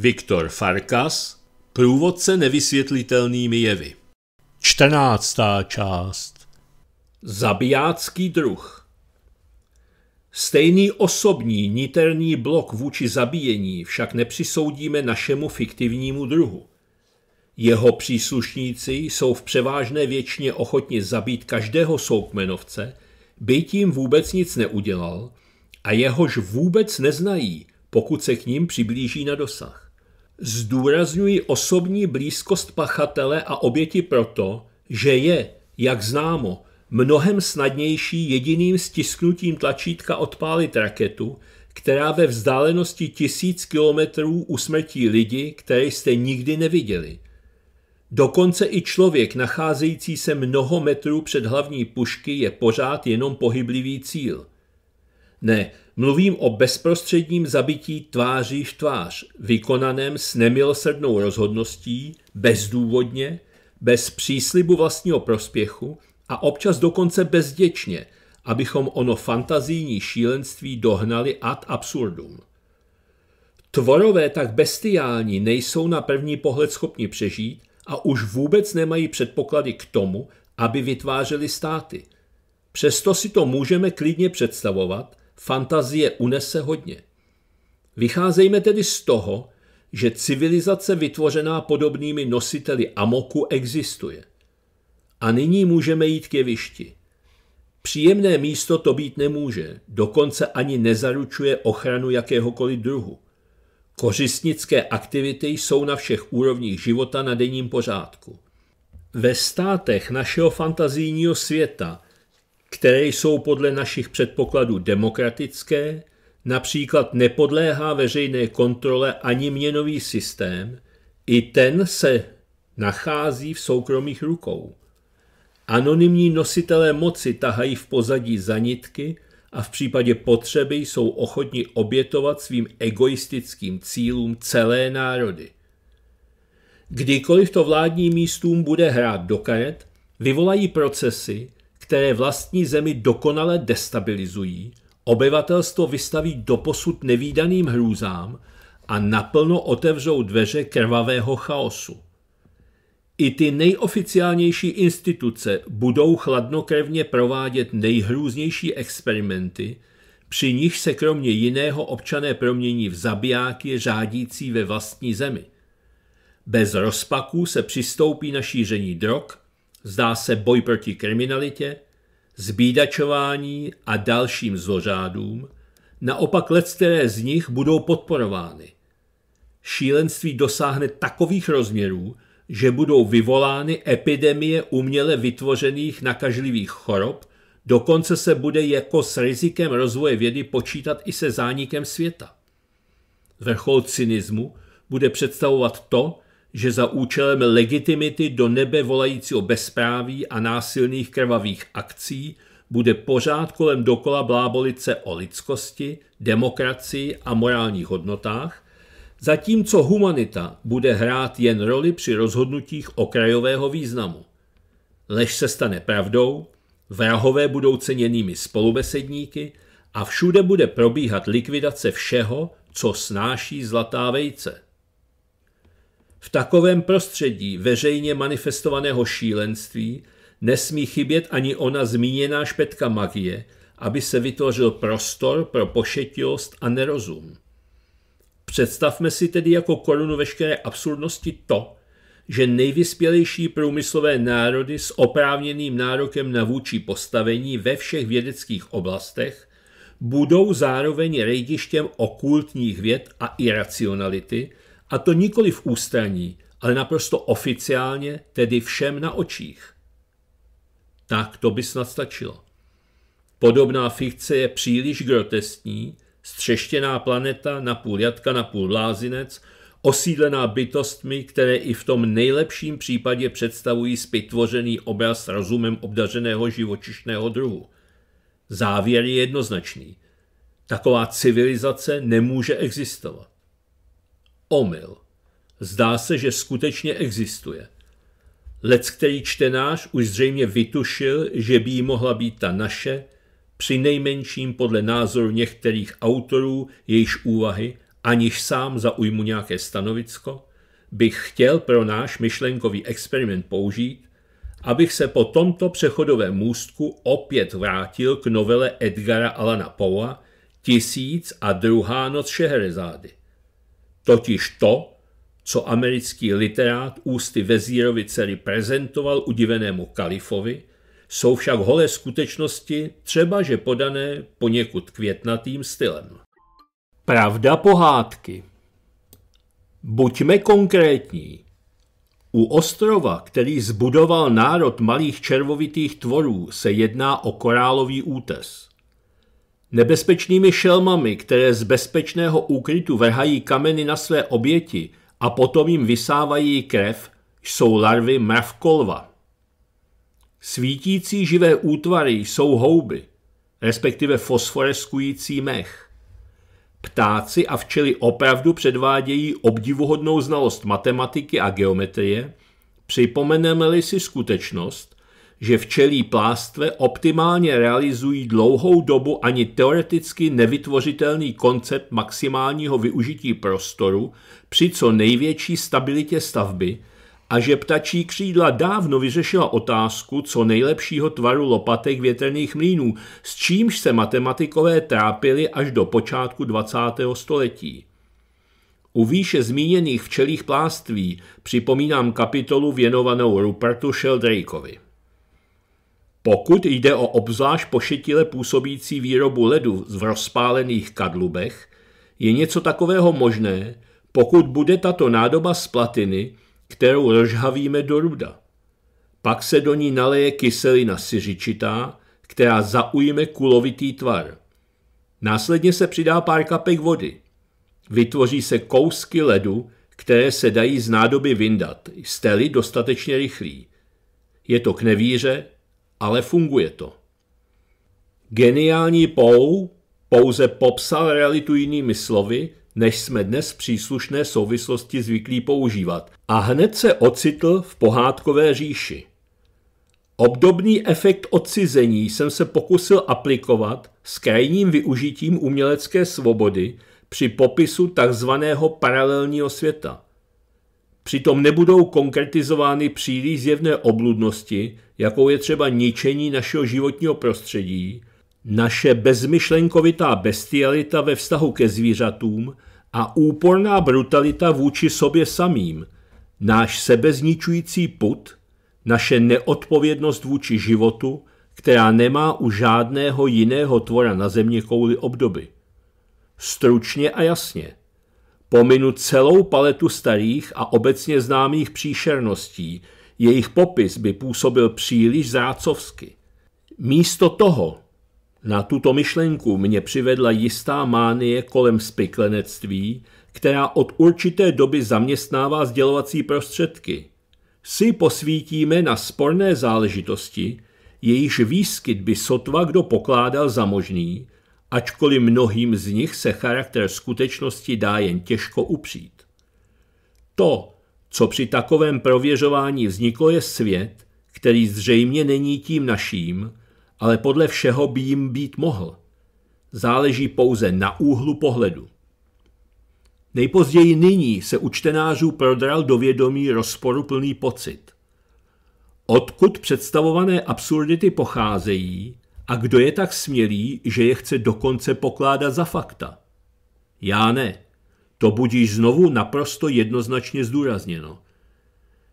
Viktor Farkas Průvodce nevysvětlitelnými jevy Čtrnáctá část Zabijácký druh Stejný osobní niterný blok vůči zabíjení však nepřisoudíme našemu fiktivnímu druhu. Jeho příslušníci jsou v převážné většině ochotni zabít každého soukmenovce, by tím vůbec nic neudělal a jehož vůbec neznají, pokud se k ním přiblíží na dosah zdůrazňují osobní blízkost pachatele a oběti proto, že je, jak známo, mnohem snadnější jediným stisknutím tlačítka odpálit raketu, která ve vzdálenosti tisíc kilometrů usmrtí lidi, které jste nikdy neviděli. Dokonce i člověk nacházející se mnoho metrů před hlavní pušky je pořád jenom pohyblivý cíl – ne, mluvím o bezprostředním zabití tváří v tvář, vykonaném s nemilosrdnou rozhodností, bezdůvodně, bez příslibu vlastního prospěchu a občas dokonce bezděčně, abychom ono fantazijní šílenství dohnali ad absurdum. Tvorové tak bestiální nejsou na první pohled schopni přežít a už vůbec nemají předpoklady k tomu, aby vytvářeli státy. Přesto si to můžeme klidně představovat fantazie unese hodně. Vycházejme tedy z toho, že civilizace vytvořená podobnými nositeli amoku existuje. A nyní můžeme jít k jevišti. Příjemné místo to být nemůže, dokonce ani nezaručuje ochranu jakéhokoliv druhu. Kořistnické aktivity jsou na všech úrovních života na denním pořádku. Ve státech našeho fantazijního světa které jsou podle našich předpokladů demokratické, například nepodléhá veřejné kontrole ani měnový systém, i ten se nachází v soukromých rukou. Anonymní nositelé moci tahají v pozadí zanitky a v případě potřeby jsou ochotni obětovat svým egoistickým cílům celé národy. Kdykoliv to vládním místům bude hrát do karet, vyvolají procesy, které vlastní zemi dokonale destabilizují, obyvatelstvo vystaví doposud nevýdaným hrůzám a naplno otevřou dveře krvavého chaosu. I ty nejoficiálnější instituce budou chladnokrevně provádět nejhrůznější experimenty, při nich se kromě jiného občané promění v zabijáky řádící ve vlastní zemi. Bez rozpaků se přistoupí na šíření drog, Zdá se boj proti kriminalitě, zbídačování a dalším zlořádům, naopak které z nich budou podporovány. Šílenství dosáhne takových rozměrů, že budou vyvolány epidemie uměle vytvořených nakažlivých chorob, dokonce se bude jako s rizikem rozvoje vědy počítat i se zánikem světa. Vrchol cynismu bude představovat to, že za účelem legitimity do nebe volajícího bezpráví a násilných krvavých akcí bude pořád kolem dokola blábolice o lidskosti, demokracii a morálních hodnotách, zatímco humanita bude hrát jen roli při rozhodnutích okrajového významu. Lež se stane pravdou, vrahové budou ceněnými spolubesedníky a všude bude probíhat likvidace všeho, co snáší zlatá vejce. V takovém prostředí veřejně manifestovaného šílenství nesmí chybět ani ona zmíněná špetka magie, aby se vytvořil prostor pro pošetilost a nerozum. Představme si tedy jako korunu veškeré absurdnosti to, že nejvyspělejší průmyslové národy s oprávněným nárokem na vůči postavení ve všech vědeckých oblastech budou zároveň rejdištěm okultních věd a iracionality, a to nikoli v ústraní, ale naprosto oficiálně, tedy všem na očích. Tak to by snad stačilo. Podobná fikce je příliš grotesní, střeštěná planeta, napůl jatka, napůl blázinec, osídlená bytostmi, které i v tom nejlepším případě představují zpytvořený obraz rozumem obdařeného živočišného druhu. Závěr je jednoznačný. Taková civilizace nemůže existovat omyl. Zdá se, že skutečně existuje. Lec, který čtenář už zřejmě vytušil, že by jí mohla být ta naše, při nejmenším podle názoru některých autorů, jejíž úvahy, aniž sám zaujmu nějaké stanovisko, bych chtěl pro náš myšlenkový experiment použít, abych se po tomto přechodovém můstku opět vrátil k novele Edgara Alana Poua Tisíc a druhá noc Šeherezády. Totiž to, co americký literát ústy vezírovi dcery prezentoval udivenému kalifovi, jsou však holé skutečnosti, třeba že podané poněkud květnatým stylem. Pravda pohádky Buďme konkrétní. U ostrova, který zbudoval národ malých červovitých tvorů, se jedná o korálový útes – Nebezpečnými šelmami, které z bezpečného úkrytu vrhají kameny na své oběti a potom jim vysávají krev, jsou larvy mravkolva. Svítící živé útvary jsou houby, respektive fosforeskující mech. Ptáci a včely opravdu předvádějí obdivuhodnou znalost matematiky a geometrie, připomeneme-li si skutečnost, že včelí plástve optimálně realizují dlouhou dobu ani teoreticky nevytvořitelný koncept maximálního využití prostoru při co největší stabilitě stavby a že ptačí křídla dávno vyřešila otázku co nejlepšího tvaru lopatek větrných mlínů, s čímž se matematikové trápili až do počátku 20. století. U výše zmíněných včelých pláství připomínám kapitolu věnovanou Rupertu Sheldrakeovi. Pokud jde o obzvlášť pošetile působící výrobu ledu v rozpálených kadlubech, je něco takového možné, pokud bude tato nádoba z platiny, kterou rozhavíme do ruda. Pak se do ní naleje kyselina siřičitá, která zaujme kulovitý tvar. Následně se přidá pár kapek vody. Vytvoří se kousky ledu, které se dají z nádoby vyndat, jste-li dostatečně rychlí. Je to k nevíře, ale funguje to. Geniální Pou pouze popsal realitu jinými slovy, než jsme dnes příslušné souvislosti zvyklí používat a hned se ocitl v pohádkové říši. Obdobný efekt odcizení jsem se pokusil aplikovat s krajním využitím umělecké svobody při popisu takzvaného paralelního světa – Přitom nebudou konkretizovány příliš zjevné obludnosti, jakou je třeba ničení našeho životního prostředí, naše bezmyšlenkovitá bestialita ve vztahu ke zvířatům a úporná brutalita vůči sobě samým, náš sebezničující put, naše neodpovědnost vůči životu, která nemá u žádného jiného tvora na země kouli obdoby. Stručně a jasně – Pominu celou paletu starých a obecně známých příšerností, jejich popis by působil příliš zrácovsky. Místo toho na tuto myšlenku mě přivedla jistá mánie kolem spiklenectví, která od určité doby zaměstnává sdělovací prostředky. Si posvítíme na sporné záležitosti, jejíž výskyt by sotva kdo pokládal za možný, ačkoliv mnohým z nich se charakter skutečnosti dá jen těžko upřít. To, co při takovém prověřování vzniklo, je svět, který zřejmě není tím naším, ale podle všeho by jim být mohl. Záleží pouze na úhlu pohledu. Nejpozději nyní se u čtenářů prodral do vědomí rozporuplný pocit. Odkud představované absurdity pocházejí, a kdo je tak smělý, že je chce dokonce pokládat za fakta? Já ne. To budíš znovu naprosto jednoznačně zdůrazněno.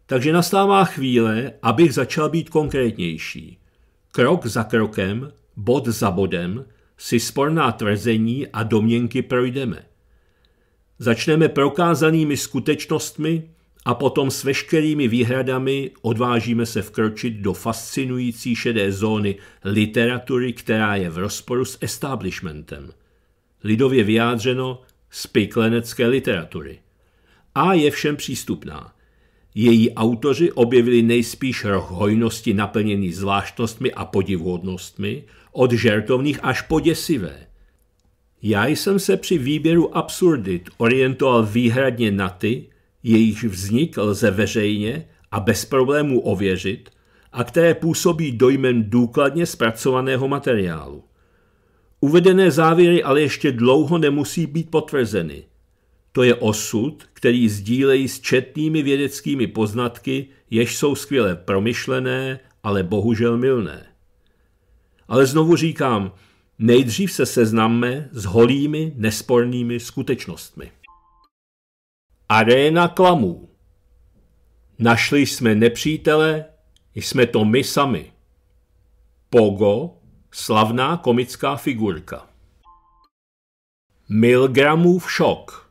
Takže nastává chvíle, abych začal být konkrétnější. Krok za krokem, bod za bodem, si sporná tvrzení a domněnky projdeme. Začneme prokázanými skutečnostmi, a potom s veškerými výhradami odvážíme se vkročit do fascinující šedé zóny literatury, která je v rozporu s establishmentem. Lidově vyjádřeno spiklenecké literatury. A je všem přístupná. Její autoři objevili nejspíš roh hojnosti naplněný zvláštnostmi a podivuhodnostmi, od žertovných až po děsivé. Já jsem se při výběru absurdit orientoval výhradně na ty, jejichž vznik lze veřejně a bez problémů ověřit a které působí dojmem důkladně zpracovaného materiálu. Uvedené závěry ale ještě dlouho nemusí být potvrzeny. To je osud, který sdílejí s četnými vědeckými poznatky, jež jsou skvěle promyšlené, ale bohužel milné. Ale znovu říkám, nejdřív se seznamme s holými, nespornými skutečnostmi. Aréna klamů. Našli jsme nepřítele, jsme to my sami. Pogo, slavná komická figurka. Milgramův šok.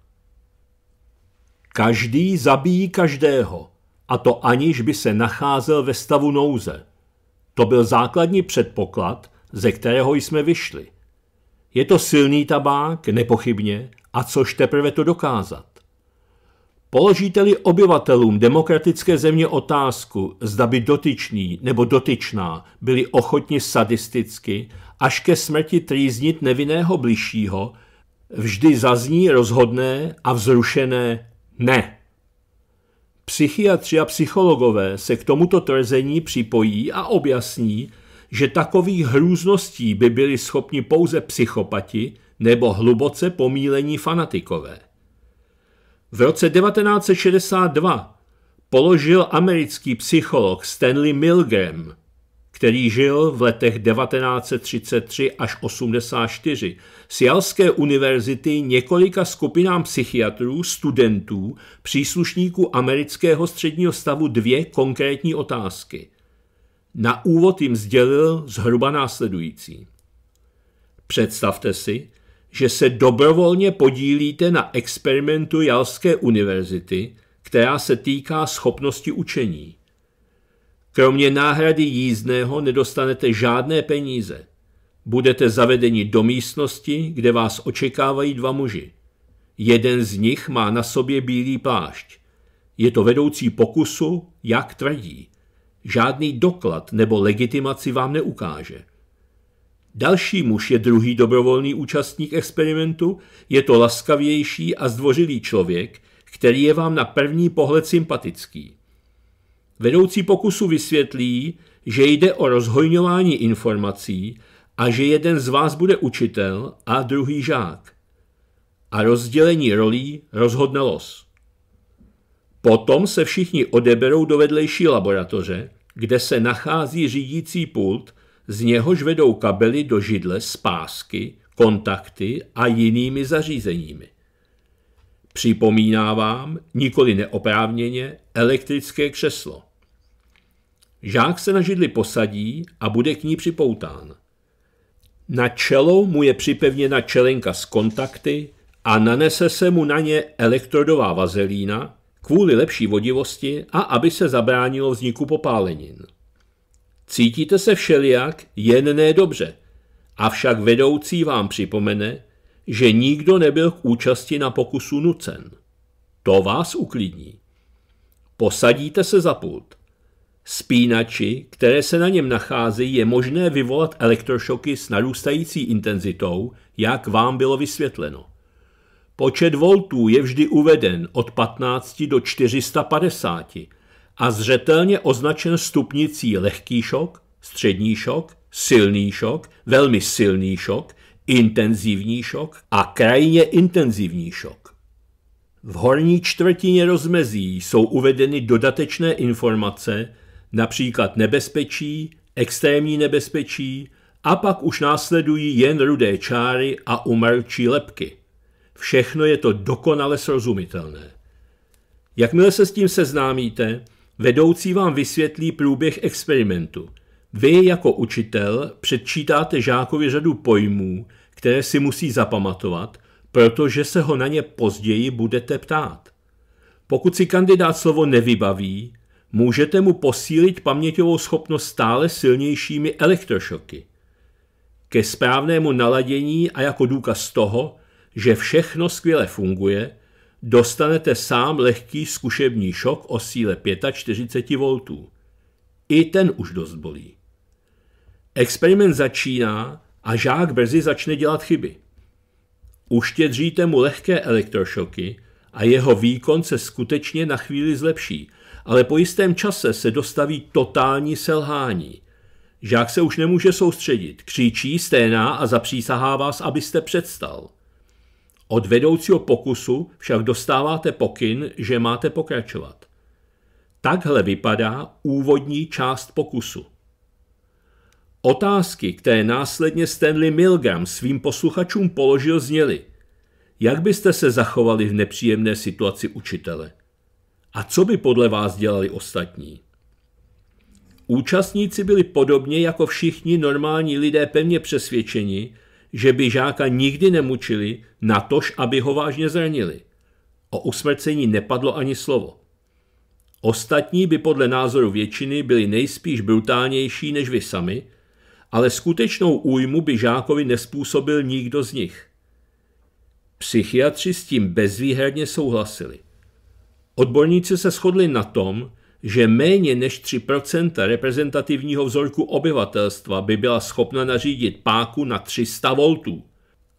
Každý zabíjí každého, a to aniž by se nacházel ve stavu nouze. To byl základní předpoklad, ze kterého jsme vyšli. Je to silný tabák, nepochybně, a což teprve to dokázat. Položíte-li obyvatelům demokratické země otázku, zda by dotyčný nebo dotyčná byli ochotni sadisticky až ke smrti trýznit nevinného bližšího, vždy zazní rozhodné a vzrušené ne. Psychiatři a psychologové se k tomuto tvrzení připojí a objasní, že takových hrůzností by byli schopni pouze psychopati nebo hluboce pomílení fanatikové. V roce 1962 položil americký psycholog Stanley Milgram, který žil v letech 1933 až 84, z Jalské univerzity několika skupinám psychiatrů, studentů, příslušníků amerického středního stavu dvě konkrétní otázky. Na úvod jim sdělil zhruba následující. Představte si, že se dobrovolně podílíte na experimentu Jalské univerzity, která se týká schopnosti učení. Kromě náhrady jízdného nedostanete žádné peníze. Budete zavedeni do místnosti, kde vás očekávají dva muži. Jeden z nich má na sobě bílý plášť. Je to vedoucí pokusu, jak tvrdí. Žádný doklad nebo legitimaci vám neukáže. Další muž je druhý dobrovolný účastník experimentu, je to laskavější a zdvořilý člověk, který je vám na první pohled sympatický. Vedoucí pokusu vysvětlí, že jde o rozhojňování informací a že jeden z vás bude učitel a druhý žák. A rozdělení rolí rozhodne los. Potom se všichni odeberou do vedlejší laboratoře, kde se nachází řídící pult – z něhož vedou kabely do židle s pásky, kontakty a jinými zařízeními. Připomíná vám, nikoli neoprávněně, elektrické křeslo. Žák se na židli posadí a bude k ní připoután. Na čelo mu je připevněna čelenka s kontakty a nanese se mu na ně elektrodová vazelína kvůli lepší vodivosti a aby se zabránilo vzniku popálenin. Cítíte se všelijak, jen nedobře. Avšak vedoucí vám připomene, že nikdo nebyl k účasti na pokusu nucen. To vás uklidní. Posadíte se za pult. Spínači, které se na něm nacházejí, je možné vyvolat elektrošoky s narůstající intenzitou, jak vám bylo vysvětleno. Počet voltů je vždy uveden od 15 do 450, a zřetelně označen stupnicí lehký šok, střední šok, silný šok, velmi silný šok, intenzivní šok a krajně intenzivní šok. V horní čtvrtině rozmezí jsou uvedeny dodatečné informace, například nebezpečí, extrémní nebezpečí a pak už následují jen rudé čáry a umrčí lepky. Všechno je to dokonale srozumitelné. Jakmile se s tím seznámíte, Vedoucí vám vysvětlí průběh experimentu. Vy jako učitel předčítáte žákovi řadu pojmů, které si musí zapamatovat, protože se ho na ně později budete ptát. Pokud si kandidát slovo nevybaví, můžete mu posílit paměťovou schopnost stále silnějšími elektrošoky. Ke správnému naladění a jako důkaz toho, že všechno skvěle funguje, dostanete sám lehký zkušební šok o síle 45 V. I ten už dost bolí. Experiment začíná a žák brzy začne dělat chyby. Uštědříte mu lehké elektrošoky a jeho výkon se skutečně na chvíli zlepší, ale po jistém čase se dostaví totální selhání. Žák se už nemůže soustředit, křičí, sténá a zapřísahává vás, abyste předstal. Od vedoucího pokusu však dostáváte pokyn, že máte pokračovat. Takhle vypadá úvodní část pokusu. Otázky, které následně Stanley Milgram svým posluchačům položil, zněly. Jak byste se zachovali v nepříjemné situaci učitele? A co by podle vás dělali ostatní? Účastníci byli podobně jako všichni normální lidé pevně přesvědčeni, že by žáka nikdy nemučili, natož aby ho vážně zranili. O usmrcení nepadlo ani slovo. Ostatní by podle názoru většiny byli nejspíš brutálnější než vy sami, ale skutečnou újmu by žákovi nespůsobil nikdo z nich. Psychiatři s tím bezvýhradně souhlasili. Odborníci se shodli na tom, že méně než 3% reprezentativního vzorku obyvatelstva by byla schopna nařídit páku na 300 V.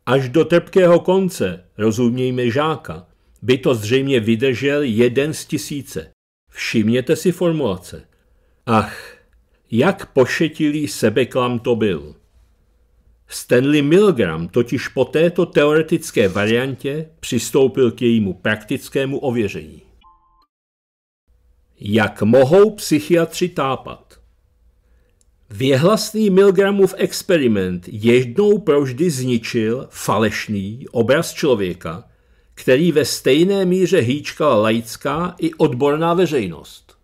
Až do trpkého konce, rozumějme žáka, by to zřejmě vydržel jeden z tisíce. Všimněte si formulace. Ach, jak pošetilý sebeklam to byl. Stanley Milgram totiž po této teoretické variantě přistoupil k jejímu praktickému ověření. Jak mohou psychiatři tápat? Věhlasný Milgramův experiment jednou proždy zničil falešný obraz člověka, který ve stejné míře hýčkala laická i odborná veřejnost.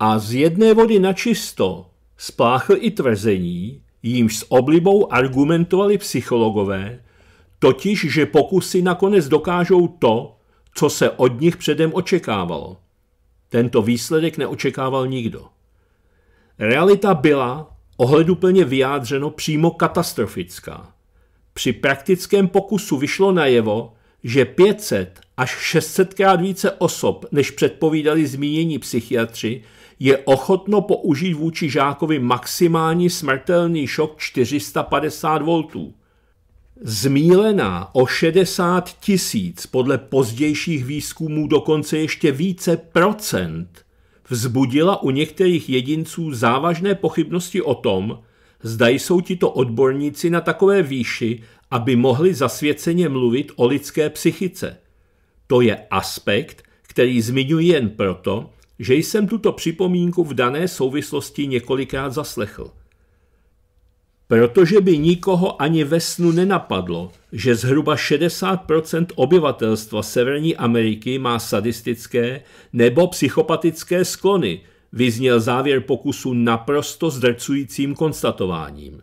A z jedné vody na čisto spláchl i tvrzení, jímž s oblibou argumentovali psychologové, totiž, že pokusy nakonec dokážou to, co se od nich předem očekávalo – tento výsledek neočekával nikdo. Realita byla, ohleduplně vyjádřeno, přímo katastrofická. Při praktickém pokusu vyšlo najevo, že 500 až 600 krát více osob, než předpovídali zmínění psychiatři, je ochotno použít vůči žákovi maximální smrtelný šok 450 voltů zmílená o 60 tisíc, podle pozdějších výzkumů dokonce ještě více procent, vzbudila u některých jedinců závažné pochybnosti o tom, zda jsou tito odborníci na takové výši, aby mohli zasvěceně mluvit o lidské psychice. To je aspekt, který zmiňuji jen proto, že jsem tuto připomínku v dané souvislosti několikrát zaslechl protože by nikoho ani ve snu nenapadlo, že zhruba 60% obyvatelstva Severní Ameriky má sadistické nebo psychopatické sklony, vyzněl závěr pokusu naprosto zdrcujícím konstatováním.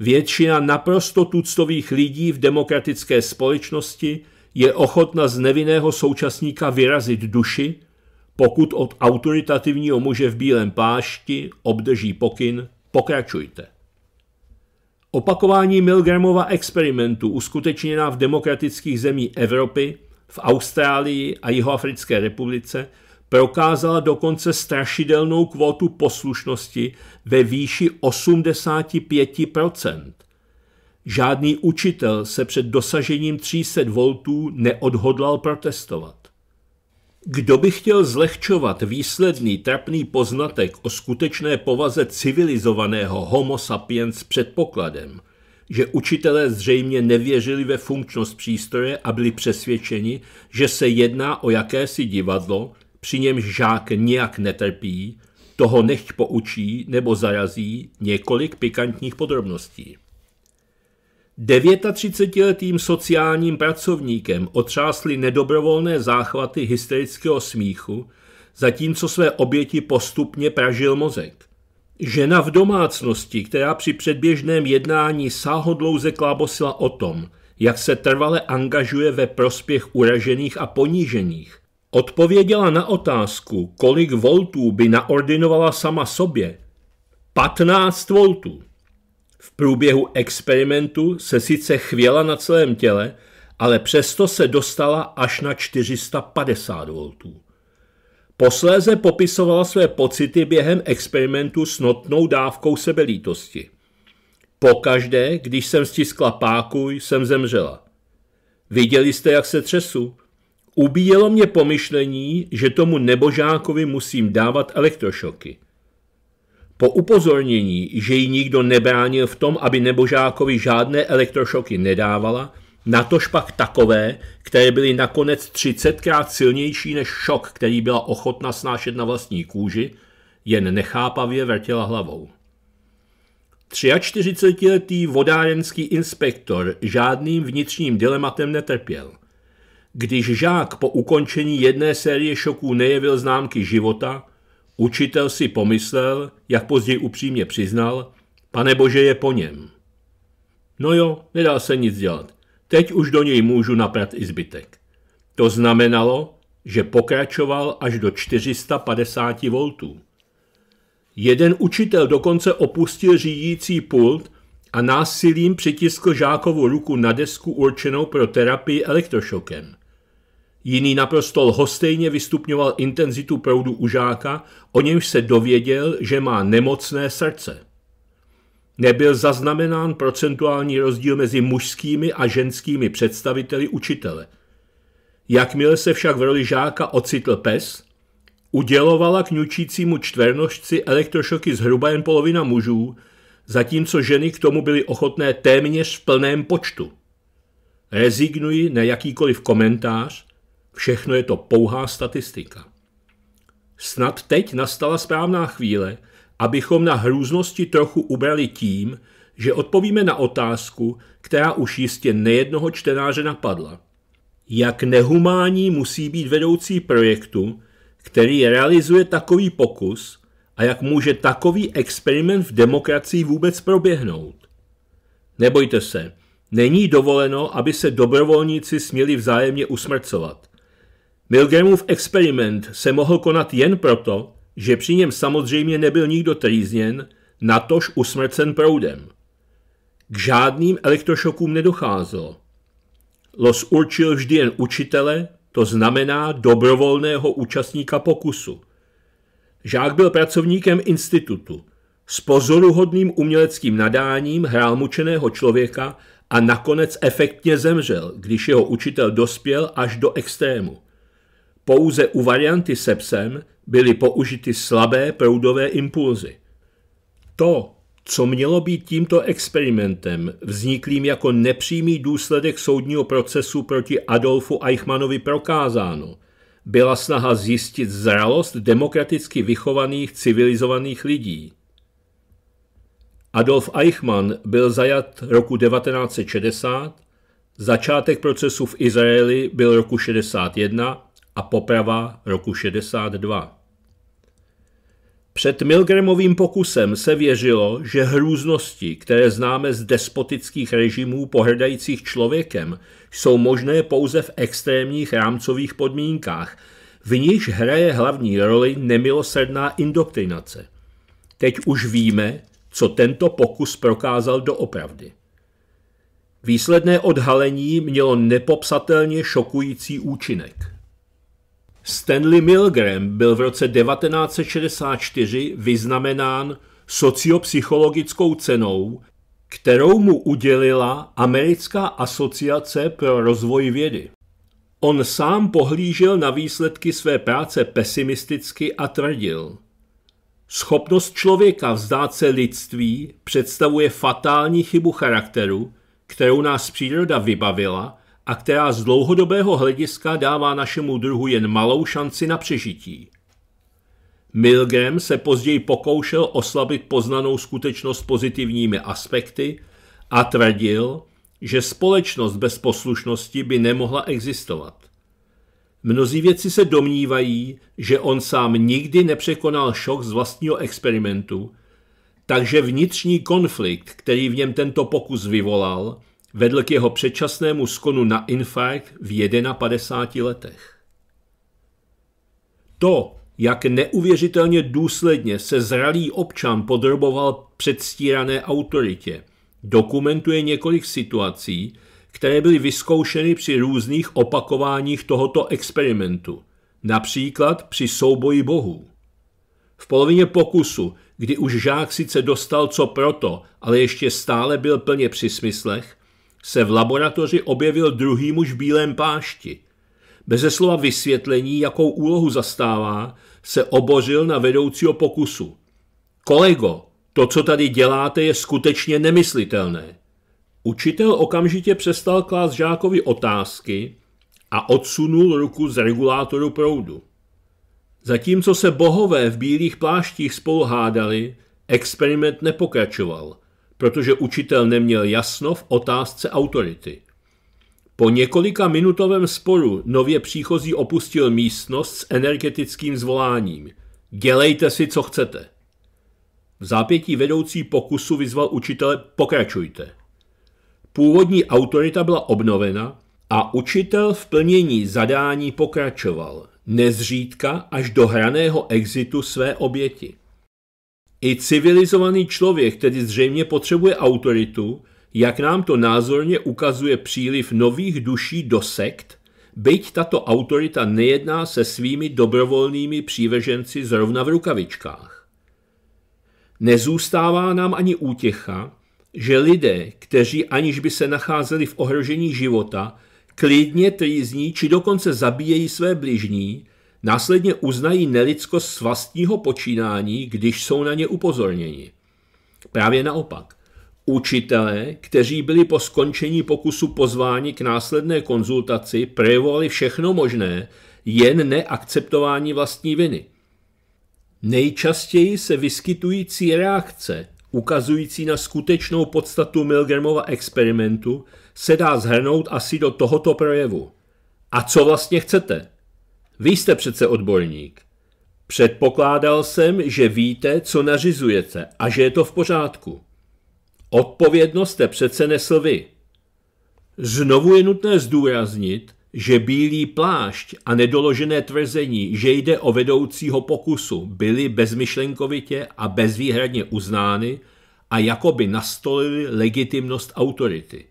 Většina naprosto tuctových lidí v demokratické společnosti je ochotna z nevinného současníka vyrazit duši, pokud od autoritativního muže v bílém plášti obdrží pokyn pokračujte. Opakování Milgramova experimentu uskutečněná v demokratických zemí Evropy, v Austrálii a Jihoafrické republice prokázala dokonce strašidelnou kvotu poslušnosti ve výši 85%. Žádný učitel se před dosažením 300 voltů neodhodlal protestovat. Kdo by chtěl zlehčovat výsledný trapný poznatek o skutečné povaze civilizovaného homo sapiens předpokladem, že učitelé zřejmě nevěřili ve funkčnost přístroje a byli přesvědčeni, že se jedná o jakési divadlo, při němž žák nijak netrpí, toho nechť poučí nebo zarazí několik pikantních podrobností. 39-letým sociálním pracovníkem otřásly nedobrovolné záchvaty hysterického smíchu, zatímco své oběti postupně pražil mozek. Žena v domácnosti, která při předběžném jednání sáhodlouze klábosila o tom, jak se trvale angažuje ve prospěch uražených a ponížených, odpověděla na otázku, kolik voltů by naordinovala sama sobě, 15 voltů. V průběhu experimentu se sice chvěla na celém těle, ale přesto se dostala až na 450 V. Posléze popisovala své pocity během experimentu s notnou dávkou sebelítosti. Pokaždé, když jsem stiskla páku, jsem zemřela. Viděli jste, jak se třesu? Ubíjelo mě pomyšlení, že tomu nebožákovi musím dávat elektrošoky. Po upozornění, že ji nikdo nebránil v tom, aby nebožákovi žádné elektrošoky nedávala, natož pak takové, které byly nakonec 30krát silnější než šok, který byla ochotna snášet na vlastní kůži, jen nechápavě vrtěla hlavou. 43-letý vodárenský inspektor žádným vnitřním dilematem netrpěl. Když žák po ukončení jedné série šoků nejevil známky života, Učitel si pomyslel, jak později upřímně přiznal, pane bože je po něm. No jo, nedá se nic dělat. Teď už do něj můžu naprat i zbytek. To znamenalo, že pokračoval až do 450 voltů. Jeden učitel dokonce opustil řídící pult a násilím přitiskl žákovou ruku na desku určenou pro terapii elektrošokem. Jiný naprosto lhostejně vystupňoval intenzitu proudu u žáka, o němž se dověděl, že má nemocné srdce. Nebyl zaznamenán procentuální rozdíl mezi mužskými a ženskými představiteli učitele. Jakmile se však v roli žáka ocitl pes, udělovala kňučícímu čtvernožci elektrošoky zhruba jen polovina mužů, zatímco ženy k tomu byly ochotné téměř v plném počtu. Rezignuji na jakýkoliv komentář Všechno je to pouhá statistika. Snad teď nastala správná chvíle, abychom na hrůznosti trochu ubrali tím, že odpovíme na otázku, která už jistě nejednoho čtenáře napadla. Jak nehumání musí být vedoucí projektu, který realizuje takový pokus a jak může takový experiment v demokracii vůbec proběhnout? Nebojte se, není dovoleno, aby se dobrovolníci směli vzájemně usmrcovat. Milgramův experiment se mohl konat jen proto, že při něm samozřejmě nebyl nikdo trýzněn, natož usmrcen proudem. K žádným elektrošokům nedocházelo. Los určil vždy jen učitele, to znamená dobrovolného účastníka pokusu. Žák byl pracovníkem institutu. S pozoruhodným uměleckým nadáním hrál mučeného člověka a nakonec efektně zemřel, když jeho učitel dospěl až do extrému. Pouze u varianty se psem byly použity slabé proudové impulzy. To, co mělo být tímto experimentem, vzniklým jako nepřímý důsledek soudního procesu proti Adolfu Eichmannovi prokázáno, byla snaha zjistit zralost demokraticky vychovaných civilizovaných lidí. Adolf Eichmann byl zajat roku 1960, začátek procesu v Izraeli byl roku 61 a poprava roku 62. Před Milgramovým pokusem se věřilo, že hrůznosti, které známe z despotických režimů pohrdajících člověkem, jsou možné pouze v extrémních rámcových podmínkách, v níž hraje hlavní roli nemilosrdná indoktrinace. Teď už víme, co tento pokus prokázal doopravdy. Výsledné odhalení mělo nepopsatelně šokující účinek. Stanley Milgram byl v roce 1964 vyznamenán sociopsychologickou cenou, kterou mu udělila Americká asociace pro rozvoj vědy. On sám pohlížel na výsledky své práce pesimisticky a tvrdil. Schopnost člověka vzdát se lidství představuje fatální chybu charakteru, kterou nás příroda vybavila – a která z dlouhodobého hlediska dává našemu druhu jen malou šanci na přežití. Milgram se později pokoušel oslabit poznanou skutečnost pozitivními aspekty a tvrdil, že společnost bez poslušnosti by nemohla existovat. Mnozí věci se domnívají, že on sám nikdy nepřekonal šok z vlastního experimentu, takže vnitřní konflikt, který v něm tento pokus vyvolal, vedl k jeho předčasnému skonu na infarkt v 51 letech. To, jak neuvěřitelně důsledně se zralý občan podroboval předstírané autoritě, dokumentuje několik situací, které byly vyzkoušeny při různých opakováních tohoto experimentu, například při souboji bohů. V polovině pokusu, kdy už žák sice dostal co proto, ale ještě stále byl plně při smyslech, se v laboratoři objevil druhý muž v bílém pášti. Beze slova vysvětlení, jakou úlohu zastává, se obořil na vedoucího pokusu. Kolego, to, co tady děláte, je skutečně nemyslitelné. Učitel okamžitě přestal klást žákovi otázky a odsunul ruku z regulátoru proudu. Zatímco se bohové v bílých pláštích spolu hádali, experiment nepokračoval – protože učitel neměl jasno v otázce autority. Po několika minutovém sporu nově příchozí opustil místnost s energetickým zvoláním. Dělejte si, co chcete. V zápětí vedoucí pokusu vyzval učitele pokračujte. Původní autorita byla obnovena a učitel v plnění zadání pokračoval, nezřídka až do hraného exitu své oběti. I civilizovaný člověk tedy zřejmě potřebuje autoritu, jak nám to názorně ukazuje příliv nových duší do sekt, byť tato autorita nejedná se svými dobrovolnými přívrženci zrovna v rukavičkách. Nezůstává nám ani útěcha, že lidé, kteří aniž by se nacházeli v ohrožení života, klidně trýzní či dokonce zabíjejí své bližní, Následně uznají nelidskost vlastního počínání, když jsou na ně upozorněni. Právě naopak. Učitelé, kteří byli po skončení pokusu pozváni k následné konzultaci, projevovali všechno možné, jen neakceptování vlastní viny. Nejčastěji se vyskytující reakce, ukazující na skutečnou podstatu Milgramova experimentu, se dá zhrnout asi do tohoto projevu. A co vlastně chcete? Vy jste přece odborník. Předpokládal jsem, že víte, co nařizujete a že je to v pořádku. Odpovědnost jste přece nesl vy. Znovu je nutné zdůraznit, že bílý plášť a nedoložené tvrzení, že jde o vedoucího pokusu, byly bezmyšlenkovitě a bezvýhradně uznány a jakoby nastolili legitimnost autority.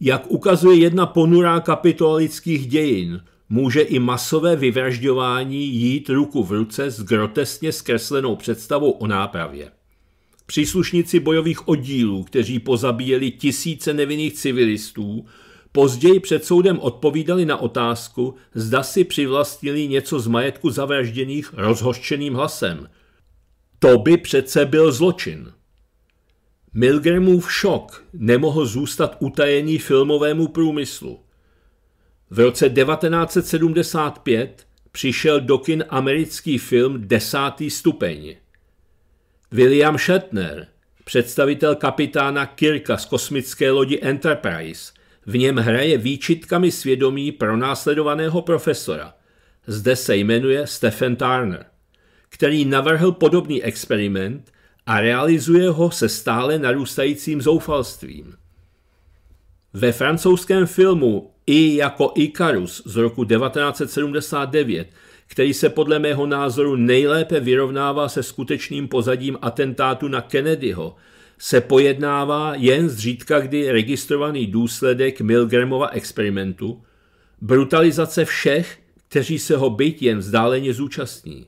Jak ukazuje jedna ponurá kapitolických dějin, může i masové vyvražďování jít ruku v ruce s grotesně zkreslenou představou o nápravě. Příslušníci bojových oddílů, kteří pozabíjeli tisíce nevinných civilistů, později před soudem odpovídali na otázku, zda si přivlastnili něco z majetku zavražděných rozhoštěným hlasem. To by přece byl zločin. Milgramův šok nemohl zůstat utajený filmovému průmyslu. V roce 1975 přišel do kin americký film Desátý stupeň. William Shatner, představitel kapitána Kirka z kosmické lodi Enterprise, v něm hraje výčitkami svědomí pro následovaného profesora. Zde se jmenuje Stephen Turner, který navrhl podobný experiment a realizuje ho se stále narůstajícím zoufalstvím. Ve francouzském filmu i jako Icarus z roku 1979, který se podle mého názoru nejlépe vyrovnává se skutečným pozadím atentátu na Kennedyho, se pojednává jen zřídka kdy registrovaný důsledek Milgramova experimentu, brutalizace všech, kteří se ho byť jen vzdáleně zúčastní.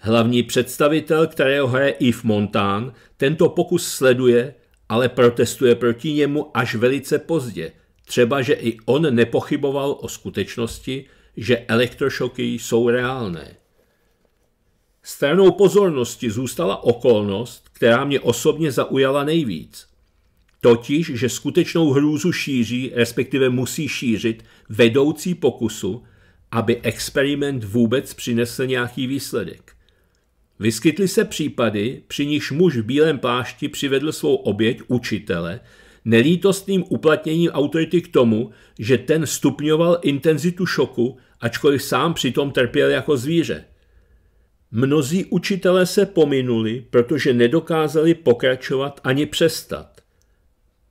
Hlavní představitel, kterého hraje Yves Montan, tento pokus sleduje, ale protestuje proti němu až velice pozdě – Třeba, že i on nepochyboval o skutečnosti, že elektrošoky jsou reálné. Stranou pozornosti zůstala okolnost, která mě osobně zaujala nejvíc. Totiž, že skutečnou hrůzu šíří, respektive musí šířit, vedoucí pokusu, aby experiment vůbec přinesl nějaký výsledek. Vyskytly se případy, při nichž muž v bílém plášti přivedl svou oběť učitele, nelítostným uplatněním autority k tomu, že ten stupňoval intenzitu šoku, ačkoliv sám přitom trpěl jako zvíře. Mnozí učitelé se pominuli, protože nedokázali pokračovat ani přestat.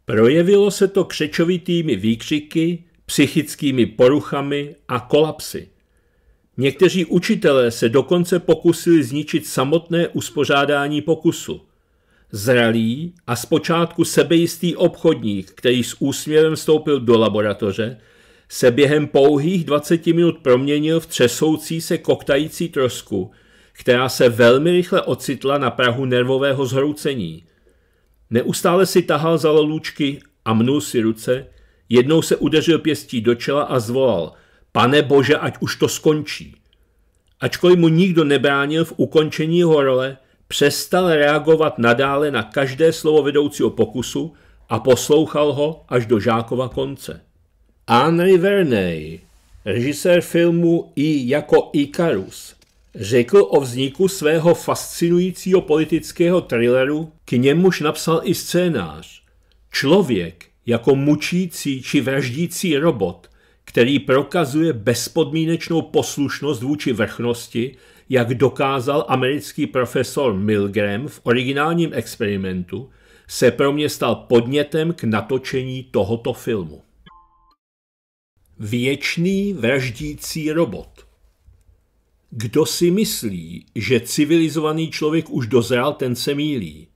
Projevilo se to křečovitými výkřiky, psychickými poruchami a kolapsy. Někteří učitelé se dokonce pokusili zničit samotné uspořádání pokusu zralý a zpočátku sebejistý obchodník, který s úsměvem vstoupil do laboratoře, se během pouhých 20 minut proměnil v třesoucí se koktající trosku, která se velmi rychle ocitla na prahu nervového zhroucení. Neustále si tahal za lelůčky a mnul si ruce, jednou se udeřil pěstí do čela a zvolal Pane bože, ať už to skončí. Ačkoliv mu nikdo nebránil v ukončení jeho role, Přestal reagovat nadále na každé slovo vedoucího pokusu a poslouchal ho až do žákova konce. Henri Verney, režisér filmu I jako Icarus, řekl o vzniku svého fascinujícího politického thrilleru, k němuž napsal i scénář. Člověk jako mučící či vraždící robot, který prokazuje bezpodmínečnou poslušnost vůči vrchnosti jak dokázal americký profesor Milgram v originálním experimentu, se pro mě stal podnětem k natočení tohoto filmu. Věčný vraždící robot Kdo si myslí, že civilizovaný člověk už dozrál, ten se mílí.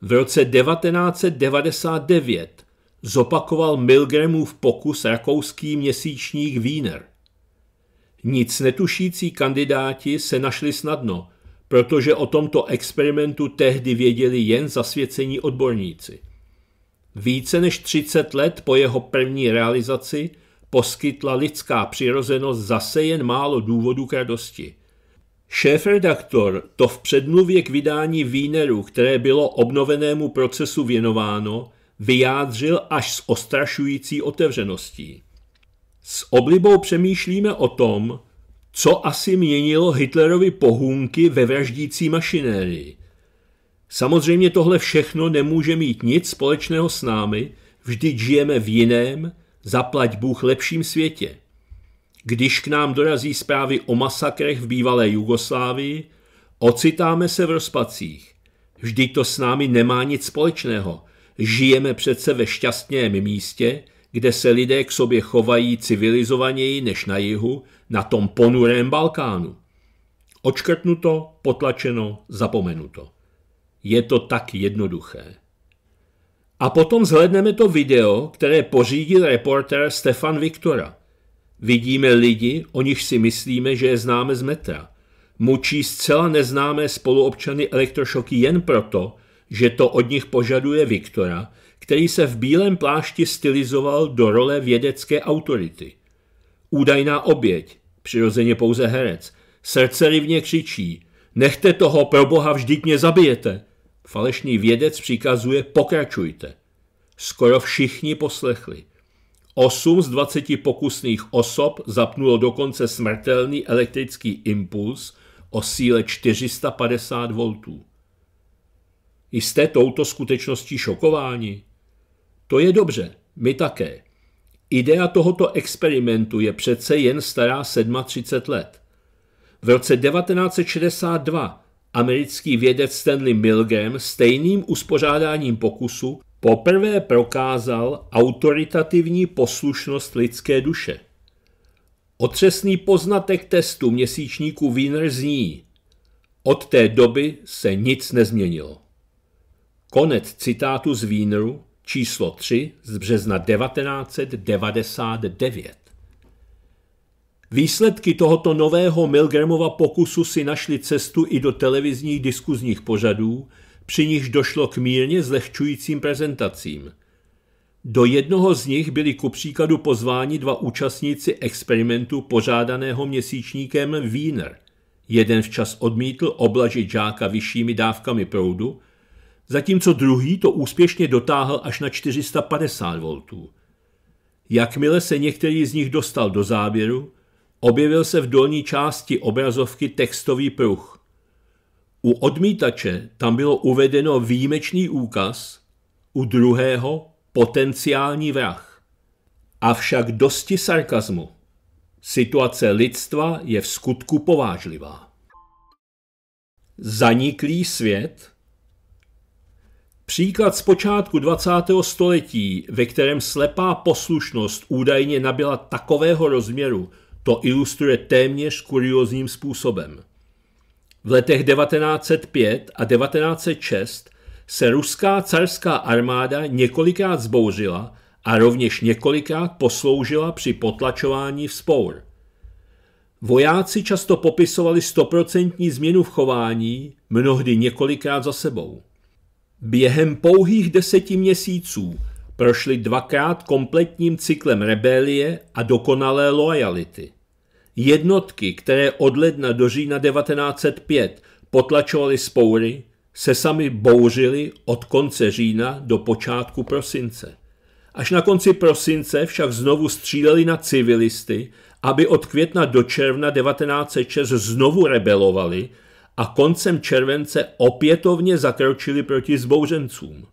V roce 1999 zopakoval Milgramův pokus rakouský měsíčník Wiener. Nic netušící kandidáti se našli snadno, protože o tomto experimentu tehdy věděli jen zasvěcení odborníci. Více než 30 let po jeho první realizaci poskytla lidská přirozenost zase jen málo důvodů k radosti. Šéf-redaktor to v předmluvě k vydání Wieneru, které bylo obnovenému procesu věnováno, vyjádřil až s ostrašující otevřeností. S oblibou přemýšlíme o tom, co asi měnilo Hitlerovi pohůnky ve vraždící mašinérii. Samozřejmě tohle všechno nemůže mít nic společného s námi, vždyť žijeme v jiném, zaplať Bůh lepším světě. Když k nám dorazí zprávy o masakrech v bývalé Jugoslávii, ocitáme se v rozpacích. Vždyť to s námi nemá nic společného. Žijeme přece ve šťastném místě, kde se lidé k sobě chovají civilizovaněji než na jihu, na tom ponurém Balkánu. Očkrtnuto, potlačeno, zapomenuto. Je to tak jednoduché. A potom zhledneme to video, které pořídil reporter Stefan Viktora. Vidíme lidi, o nich si myslíme, že je známe z metra. Mučí zcela neznámé spoluobčany elektrošoky jen proto, že to od nich požaduje Viktora, který se v bílém plášti stylizoval do role vědecké autority. Údajná oběť, přirozeně pouze herec, rivně křičí Nechte toho, pro boha vždyť mě zabijete. Falešný vědec přikazuje pokračujte. Skoro všichni poslechli. Osm z 20 pokusných osob zapnulo dokonce smrtelný elektrický impuls o síle 450 voltů. Jste touto skutečností šokováni? To je dobře, my také. Idea tohoto experimentu je přece jen stará 37 let. V roce 1962 americký vědec Stanley Milgram stejným uspořádáním pokusu poprvé prokázal autoritativní poslušnost lidské duše. Otřesný poznatek testu měsíčníku Wiener zní Od té doby se nic nezměnilo. Konec citátu z Wieneru číslo 3 z března 1999. Výsledky tohoto nového Milgramova pokusu si našli cestu i do televizních diskuzních pořadů, při nichž došlo k mírně zlehčujícím prezentacím. Do jednoho z nich byli ku příkladu pozváni dva účastníci experimentu pořádaného měsíčníkem Wiener. Jeden včas odmítl oblažit žáka vyššími dávkami proudu – zatímco druhý to úspěšně dotáhl až na 450 V. Jakmile se některý z nich dostal do záběru, objevil se v dolní části obrazovky textový pruh. U odmítače tam bylo uvedeno výjimečný úkaz, u druhého potenciální vrah. Avšak dosti sarkazmu. Situace lidstva je v skutku povážlivá. Zaniklý svět Příklad z počátku 20. století, ve kterém slepá poslušnost údajně nabyla takového rozměru, to ilustruje téměř kuriozním způsobem. V letech 1905 a 1906 se ruská carská armáda několikrát zbouřila a rovněž několikrát posloužila při potlačování vzpour. Vojáci často popisovali stoprocentní změnu v chování, mnohdy několikrát za sebou. Během pouhých deseti měsíců prošli dvakrát kompletním cyklem rebelie a dokonalé lojality. Jednotky, které od ledna do října 1905 potlačovaly spoury, se sami bouřily od konce října do počátku prosince. Až na konci prosince však znovu stříleli na civilisty, aby od května do června 1906 znovu rebelovali a koncem července opětovně zakročili proti zbouřencům.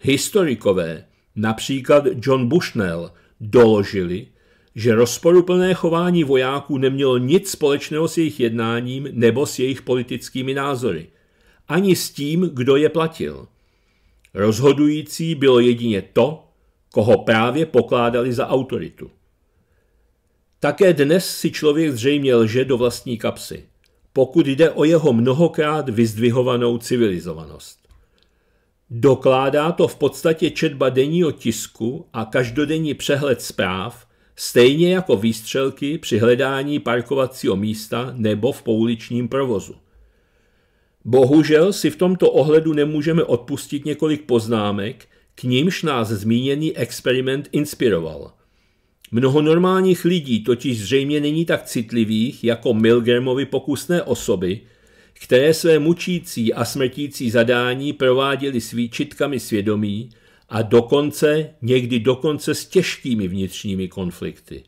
Historikové, například John Bushnell, doložili, že rozporuplné chování vojáků nemělo nic společného s jejich jednáním nebo s jejich politickými názory, ani s tím, kdo je platil. Rozhodující bylo jedině to, koho právě pokládali za autoritu. Také dnes si člověk zřejmě lže do vlastní kapsy – pokud jde o jeho mnohokrát vyzdvihovanou civilizovanost. Dokládá to v podstatě četba denního tisku a každodenní přehled zpráv, stejně jako výstřelky při hledání parkovacího místa nebo v pouličním provozu. Bohužel si v tomto ohledu nemůžeme odpustit několik poznámek, k nímž nás zmíněný experiment inspiroval – Mnoho normálních lidí totiž zřejmě není tak citlivých jako Milgramovi pokusné osoby, které své mučící a smrtící zadání prováděly s výčitkami svědomí a dokonce, někdy dokonce s těžkými vnitřními konflikty.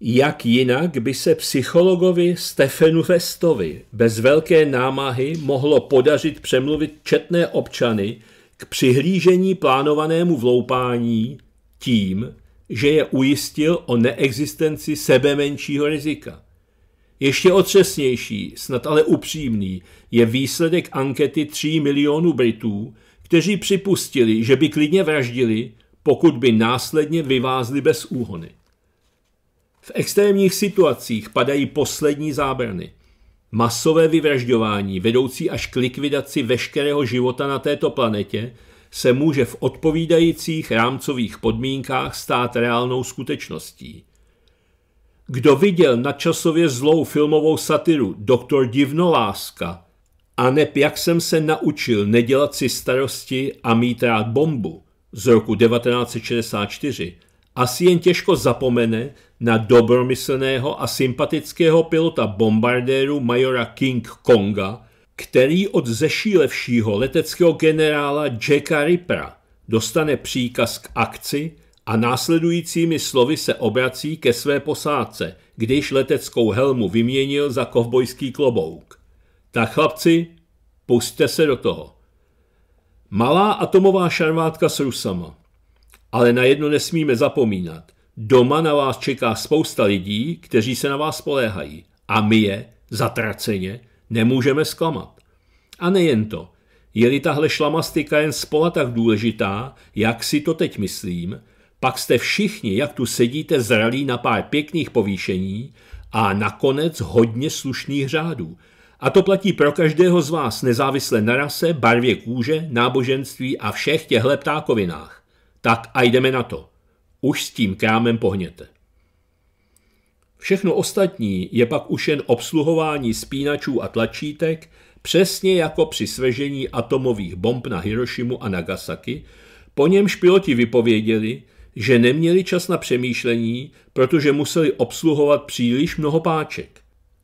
Jak jinak by se psychologovi Stefanu Vestovi bez velké námahy mohlo podařit přemluvit četné občany k přihlížení plánovanému vloupání tím, že je ujistil o neexistenci sebe menšího rizika. Ještě otřesnější, snad ale upřímný, je výsledek ankety 3 milionů Britů, kteří připustili, že by klidně vraždili, pokud by následně vyvázli bez úhony. V extrémních situacích padají poslední zábrany. Masové vyvražďování, vedoucí až k likvidaci veškerého života na této planetě, se může v odpovídajících rámcových podmínkách stát reálnou skutečností. Kdo viděl nadčasově zlou filmovou satiru Doktor Divnoláska a neb jak jsem se naučil nedělat si starosti a mít rád bombu z roku 1964, asi jen těžko zapomene na dobromyslného a sympatického pilota bombardéru majora King Konga, který od zešílevšího leteckého generála Jacka Rippera dostane příkaz k akci a následujícími slovy se obrací ke své posádce, když leteckou helmu vyměnil za kovbojský klobouk. Tak chlapci, pusťte se do toho. Malá atomová šarvátka s Rusama. Ale na jedno nesmíme zapomínat. Doma na vás čeká spousta lidí, kteří se na vás poléhají. A my je, zatraceně, nemůžeme zklamat. A nejen to. Je-li tahle šlamastika jen spola tak důležitá, jak si to teď myslím, pak jste všichni, jak tu sedíte, zralí na pár pěkných povýšení a nakonec hodně slušných řádů. A to platí pro každého z vás, nezávisle na rase, barvě kůže, náboženství a všech těchto ptákovinách. Tak a jdeme na to. Už s tím krámem pohněte. Všechno ostatní je pak už jen obsluhování spínačů a tlačítek, přesně jako při svežení atomových bomb na Hirošimu a Nagasaki, po němž piloti vypověděli, že neměli čas na přemýšlení, protože museli obsluhovat příliš mnoho páček.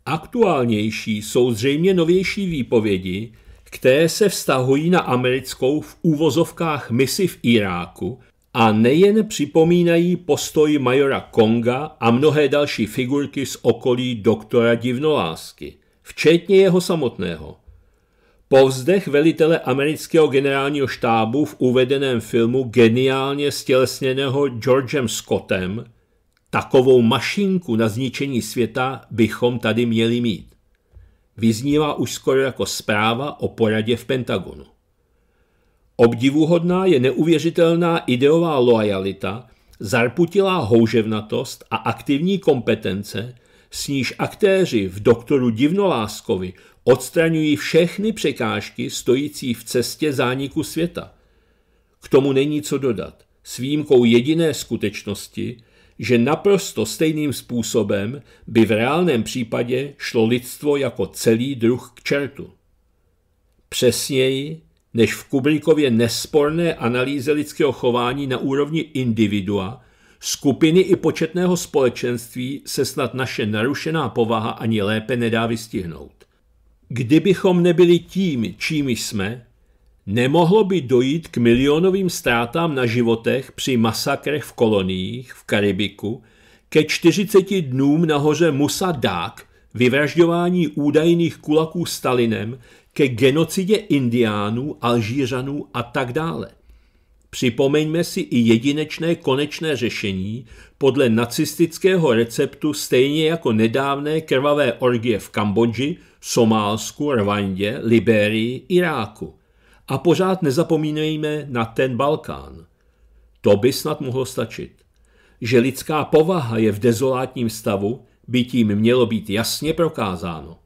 Aktuálnější jsou zřejmě novější výpovědi, které se vztahují na americkou v úvozovkách misi v Iráku, a nejen připomínají postoj majora Konga a mnohé další figurky z okolí doktora Divnolásky, včetně jeho samotného. Po vzdech velitele amerického generálního štábu v uvedeném filmu geniálně stělesněného Georgem Scottem, takovou mašinku na zničení světa bychom tady měli mít. Vyznívá už skoro jako zpráva o poradě v Pentagonu. Obdivuhodná je neuvěřitelná ideová loajalita, zarputilá houževnatost a aktivní kompetence, s níž aktéři v doktoru Divnoláskovi odstraňují všechny překážky stojící v cestě zániku světa. K tomu není co dodat, s výjimkou jediné skutečnosti, že naprosto stejným způsobem by v reálném případě šlo lidstvo jako celý druh k čertu. Přesněji, než v Kubrikově nesporné analýze lidského chování na úrovni individua, skupiny i početného společenství se snad naše narušená povaha ani lépe nedá vystihnout. Kdybychom nebyli tím, čím jsme, nemohlo by dojít k milionovým ztrátám na životech při masakrech v koloniích v Karibiku, ke 40 dnům nahoře Musa Dák, vyvražďování údajných kulaků Stalinem, ke genocidě indiánů, alžířanů a tak dále. Připomeňme si i jedinečné konečné řešení podle nacistického receptu stejně jako nedávné krvavé orgie v Kambodži, Somálsku, Rwandě, Liberii, Iráku. A pořád nezapomínejme na ten Balkán. To by snad mohlo stačit. Že lidská povaha je v dezolátním stavu, by tím mělo být jasně prokázáno.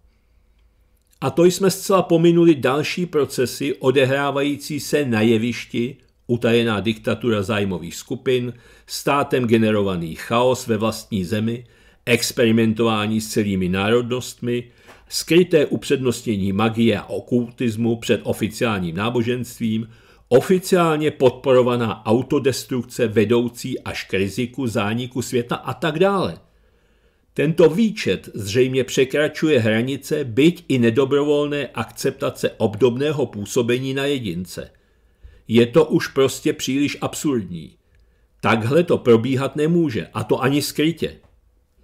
A to jsme zcela pominuli další procesy odehrávající se na jevišti, utajená diktatura zájmových skupin, státem generovaný chaos ve vlastní zemi, experimentování s celými národnostmi, skryté upřednostnění magie a okultismu před oficiálním náboženstvím, oficiálně podporovaná autodestrukce vedoucí až k riziku zániku světa a tak dále – tento výčet zřejmě překračuje hranice byť i nedobrovolné akceptace obdobného působení na jedince. Je to už prostě příliš absurdní. Takhle to probíhat nemůže, a to ani skrytě.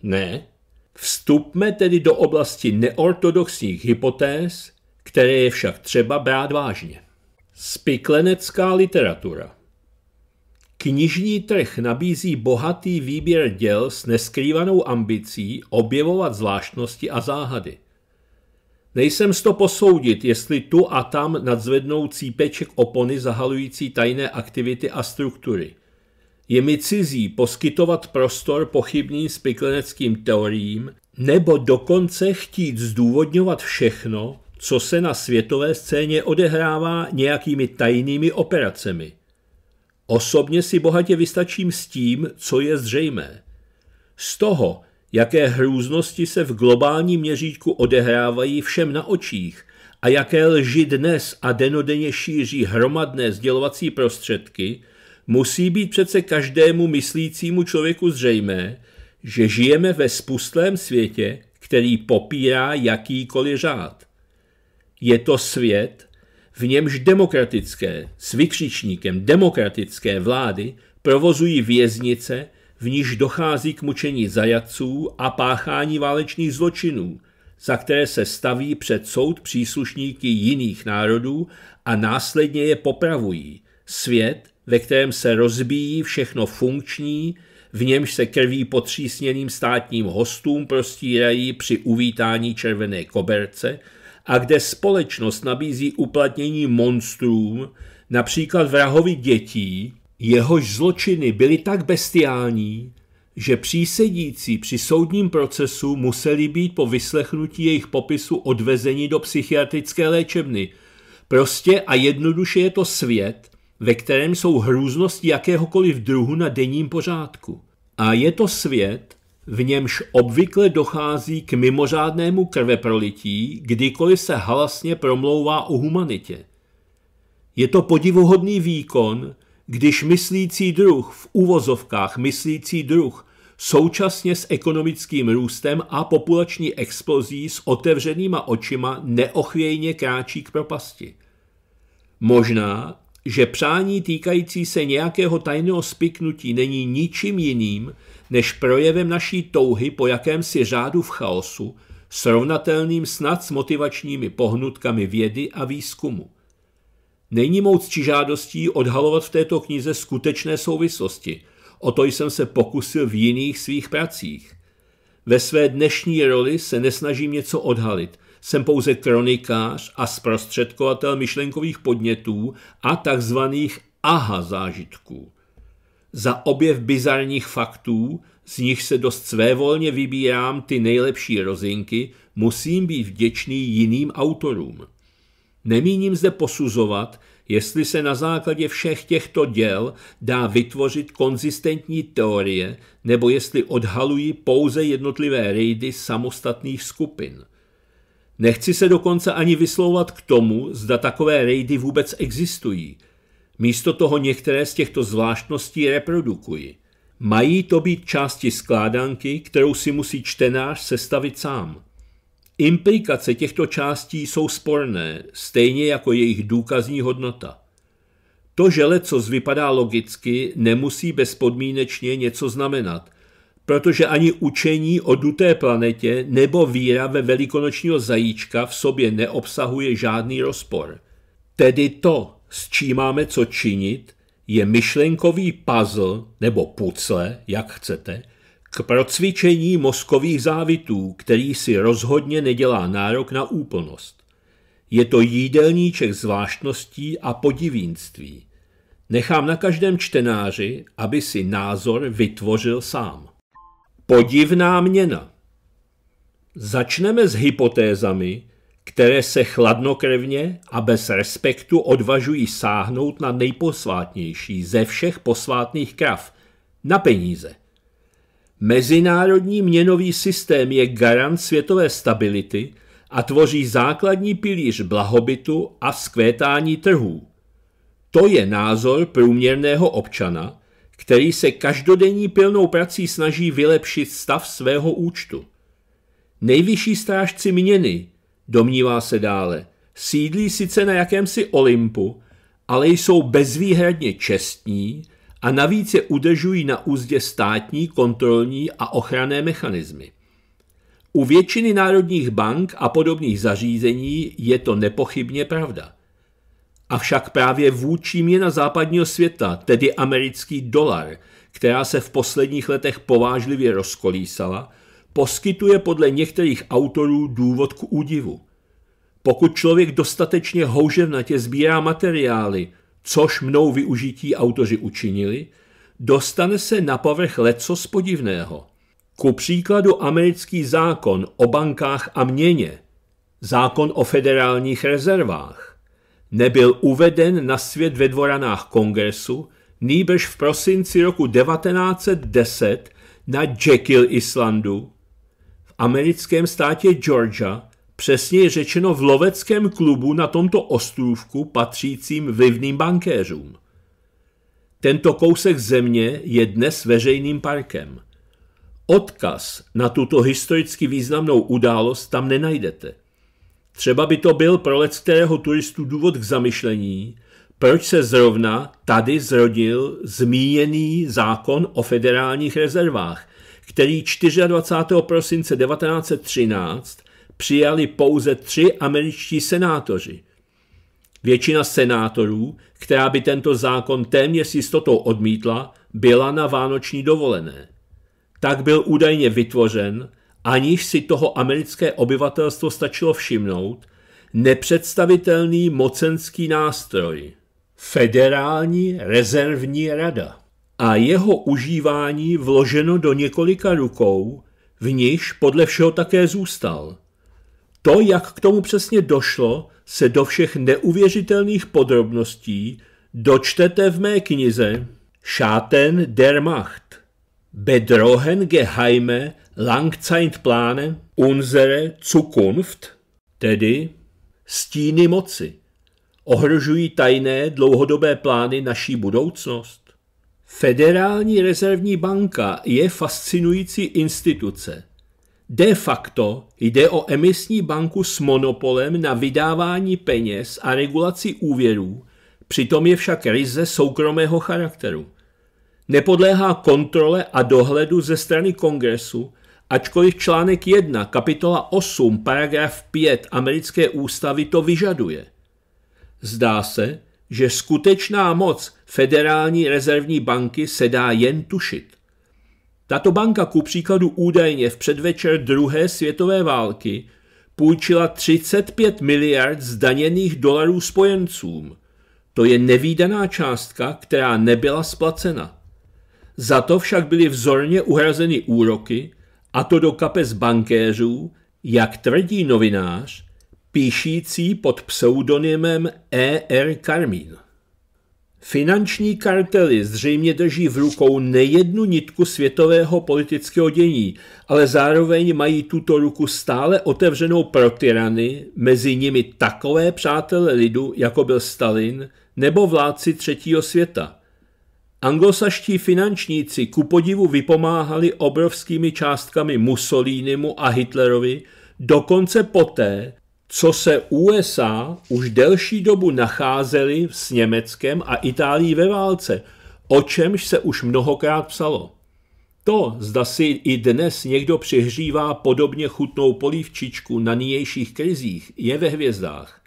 Ne. Vstupme tedy do oblasti neortodoxních hypotéz, které je však třeba brát vážně. Spiklenecká literatura – Knižní trh nabízí bohatý výběr děl s neskrývanou ambicí objevovat zvláštnosti a záhady. Nejsem to posoudit, jestli tu a tam nadzvednou cípeček opony zahalující tajné aktivity a struktury. Je mi cizí poskytovat prostor pochybným spikleneckým teoriím nebo dokonce chtít zdůvodňovat všechno, co se na světové scéně odehrává nějakými tajnými operacemi – Osobně si bohatě vystačím s tím, co je zřejmé. Z toho, jaké hrůznosti se v globálním měřítku odehrávají všem na očích a jaké lži dnes a denodenně šíří hromadné sdělovací prostředky, musí být přece každému myslícímu člověku zřejmé, že žijeme ve spustlém světě, který popírá jakýkoliv řád. Je to svět, v němž demokratické s vykřičníkem demokratické vlády provozují věznice, v níž dochází k mučení zajatců a páchání válečných zločinů, za které se staví před soud příslušníky jiných národů a následně je popravují. Svět, ve kterém se rozbíjí všechno funkční, v němž se krví potřísněným státním hostům prostírají při uvítání červené koberce – a kde společnost nabízí uplatnění monstrům, například vrahovi dětí, jehož zločiny byly tak bestiální, že přísedící při soudním procesu museli být po vyslechnutí jejich popisu odvezeni do psychiatrické léčebny. Prostě a jednoduše je to svět, ve kterém jsou hrůznosti jakéhokoliv druhu na denním pořádku. A je to svět, v němž obvykle dochází k mimořádnému krveprolití, kdykoliv se halasně promlouvá o humanitě. Je to podivuhodný výkon, když myslící druh, v úvozovkách myslící druh, současně s ekonomickým růstem a populační explozí s otevřenýma očima neochvějně kráčí k propasti. Možná, že přání týkající se nějakého tajného spiknutí není ničím jiným než projevem naší touhy po jakémsi řádu v chaosu, srovnatelným snad s motivačními pohnutkami vědy a výzkumu. Není či žádostí odhalovat v této knize skutečné souvislosti, o to jsem se pokusil v jiných svých pracích. Ve své dnešní roli se nesnažím něco odhalit, jsem pouze kronikář a zprostředkovatel myšlenkových podnětů a takzvaných aha zážitků za objev bizarních faktů, z nich se dost svévolně vybírám ty nejlepší rozinky, musím být vděčný jiným autorům. Nemíním zde posuzovat, jestli se na základě všech těchto děl dá vytvořit konzistentní teorie, nebo jestli odhalují pouze jednotlivé rejdy samostatných skupin. Nechci se dokonce ani vyslouvat k tomu, zda takové rejdy vůbec existují – Místo toho některé z těchto zvláštností reprodukuji. Mají to být části skládanky, kterou si musí čtenář sestavit sám. Implikace těchto částí jsou sporné, stejně jako jejich důkazní hodnota. To, že lecos vypadá logicky, nemusí bezpodmínečně něco znamenat, protože ani učení o duté planetě nebo víra ve velikonočního zajíčka v sobě neobsahuje žádný rozpor. Tedy to, s čím máme co činit, je myšlenkový puzzle nebo pucle, jak chcete, k procvičení mozkových závitů, který si rozhodně nedělá nárok na úplnost. Je to jídelníček zvláštností a podivínství. Nechám na každém čtenáři, aby si názor vytvořil sám. Podivná měna. Začneme s hypotézami, které se chladnokrevně a bez respektu odvažují sáhnout na nejposvátnější ze všech posvátných krav, na peníze. Mezinárodní měnový systém je garant světové stability a tvoří základní pilíř blahobytu a skvětání trhů. To je názor průměrného občana, který se každodenní pilnou prací snaží vylepšit stav svého účtu. Nejvyšší strážci měny Domnívá se dále, sídlí sice na jakémsi Olympu, ale jsou bezvýhradně čestní a navíc je udržují na úzdě státní, kontrolní a ochranné mechanismy. U většiny národních bank a podobných zařízení je to nepochybně pravda. Avšak právě vůči měna západního světa, tedy americký dolar, která se v posledních letech povážlivě rozkolísala, poskytuje podle některých autorů důvod k údivu. Pokud člověk dostatečně houževnatě sbírá materiály, což mnou využití autoři učinili, dostane se na povrch leco z podivného. Ku příkladu americký zákon o bankách a měně, zákon o federálních rezervách, nebyl uveden na svět ve dvoranách kongresu, nýbrž v prosinci roku 1910 na Jekyll Islandu, americkém státě Georgia, přesněji řečeno v loveckém klubu na tomto ostrůvku patřícím vlivným bankéřům. Tento kousek země je dnes veřejným parkem. Odkaz na tuto historicky významnou událost tam nenajdete. Třeba by to byl pro kterého turistu důvod k zamyšlení, proč se zrovna tady zrodil zmíněný zákon o federálních rezervách, který 24. prosince 1913 přijali pouze tři američtí senátoři. Většina senátorů, která by tento zákon téměř s jistotou odmítla, byla na vánoční dovolené. Tak byl údajně vytvořen, aniž si toho americké obyvatelstvo stačilo všimnout, nepředstavitelný mocenský nástroj – Federální rezervní rada a jeho užívání vloženo do několika rukou, v níž podle všeho také zůstal. To, jak k tomu přesně došlo, se do všech neuvěřitelných podrobností dočtete v mé knize „Šáten der Macht. Bedrohen geheime Langzeitpláne unsere Zukunft, tedy stíny moci, ohrožují tajné dlouhodobé plány naší budoucnost. Federální rezervní banka je fascinující instituce. De facto jde o emisní banku s monopolem na vydávání peněz a regulaci úvěrů, přitom je však ryze soukromého charakteru. Nepodléhá kontrole a dohledu ze strany kongresu, ačkoliv článek 1, kapitola 8, paragraf 5 americké ústavy to vyžaduje. Zdá se, že skutečná moc Federální rezervní banky se dá jen tušit. Tato banka ku příkladu údajně v předvečer druhé světové války půjčila 35 miliard zdaněných dolarů spojencům. To je nevýdaná částka, která nebyla splacena. Za to však byly vzorně uhrazeny úroky, a to do kapes bankéřů, jak tvrdí novinář, píšící pod pseudonymem E.R. Karmín. Finanční kartely zřejmě drží v rukou nejednu nitku světového politického dění, ale zároveň mají tuto ruku stále otevřenou pro tyrany, mezi nimi takové přátelé lidu, jako byl Stalin, nebo vládci třetího světa. Anglosaští finančníci ku podivu vypomáhali obrovskými částkami Mussolinimu a Hitlerovi, dokonce poté, co se USA už delší dobu nacházeli s Německem a Itálií ve válce, o čemž se už mnohokrát psalo. To, zda si i dnes někdo přihřívá podobně chutnou polívčičku na nynějších krizích, je ve hvězdách.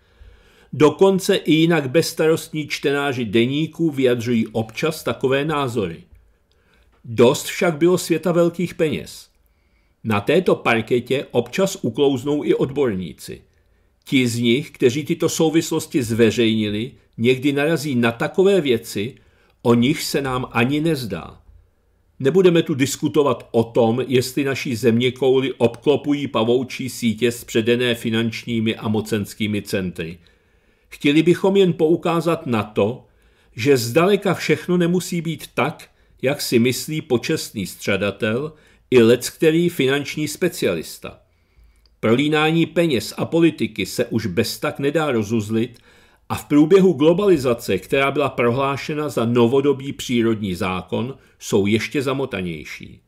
Dokonce i jinak bezstarostní čtenáři deníků vyjadřují občas takové názory. Dost však bylo světa velkých peněz. Na této parketě občas uklouznou i odborníci – Ti z nich, kteří tyto souvislosti zveřejnili, někdy narazí na takové věci, o nich se nám ani nezdá. Nebudeme tu diskutovat o tom, jestli naší země kouly obklopují pavoučí sítě spředené finančními a mocenskými centry. Chtěli bychom jen poukázat na to, že zdaleka všechno nemusí být tak, jak si myslí počestný střadatel i lec který finanční specialista. Prolínání peněz a politiky se už bez tak nedá rozuzlit a v průběhu globalizace, která byla prohlášena za novodobý přírodní zákon, jsou ještě zamotanější.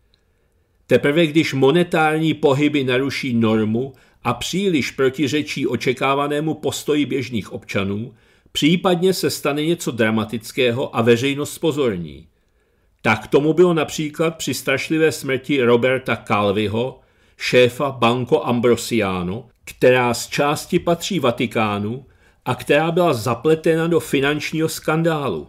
Teprve když monetární pohyby naruší normu a příliš protiřečí očekávanému postoji běžných občanů, případně se stane něco dramatického a veřejnost pozorní. Tak tomu bylo například při strašlivé smrti Roberta Calviho, šéfa Banco Ambrosiano, která z části patří Vatikánu a která byla zapletena do finančního skandálu.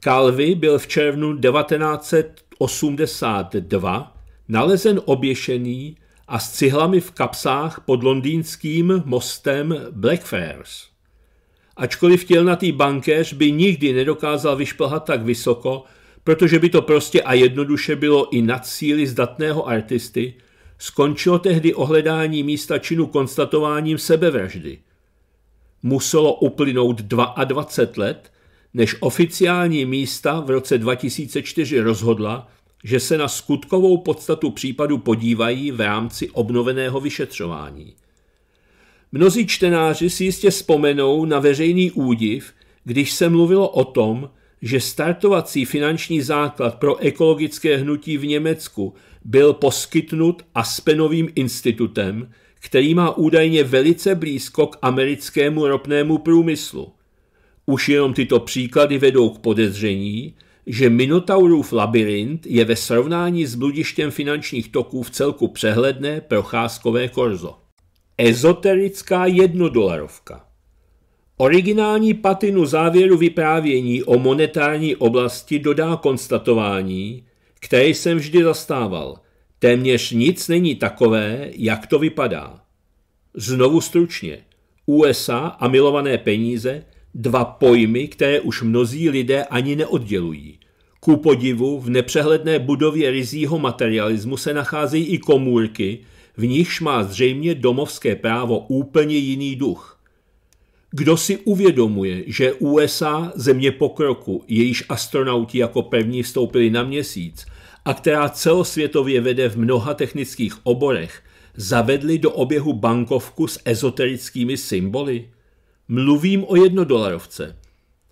Calvi byl v červnu 1982 nalezen oběšený a s cihlami v kapsách pod londýnským mostem Blackfairs. Ačkoliv tělnatý bankéř by nikdy nedokázal vyšplhat tak vysoko, protože by to prostě a jednoduše bylo i nad síly zdatného artisty, Skončilo tehdy ohledání místa činu konstatováním sebevraždy. Muselo uplynout 22 let, než oficiální místa v roce 2004 rozhodla, že se na skutkovou podstatu případu podívají v rámci obnoveného vyšetřování. Mnozí čtenáři si jistě vzpomenou na veřejný údiv, když se mluvilo o tom, že startovací finanční základ pro ekologické hnutí v Německu byl poskytnut Aspenovým institutem, který má údajně velice blízko k americkému ropnému průmyslu. Už jenom tyto příklady vedou k podezření, že Minotaurův labirint je ve srovnání s bludištěm finančních toků v celku přehledné procházkové korzo. Ezoterická jednodolarovka Originální patinu závěru vyprávění o monetární oblasti dodá konstatování, které jsem vždy zastával. Téměř nic není takové, jak to vypadá. Znovu stručně. USA a milované peníze, dva pojmy, které už mnozí lidé ani neoddělují. Ku podivu v nepřehledné budově rizího materialismu se nacházejí i komůrky, v nichž má zřejmě domovské právo úplně jiný duch. Kdo si uvědomuje, že USA, země pokroku, jejíž astronauti jako první vstoupili na měsíc a která celosvětově vede v mnoha technických oborech, zavedli do oběhu bankovku s ezoterickými symboly? Mluvím o jednodolarovce.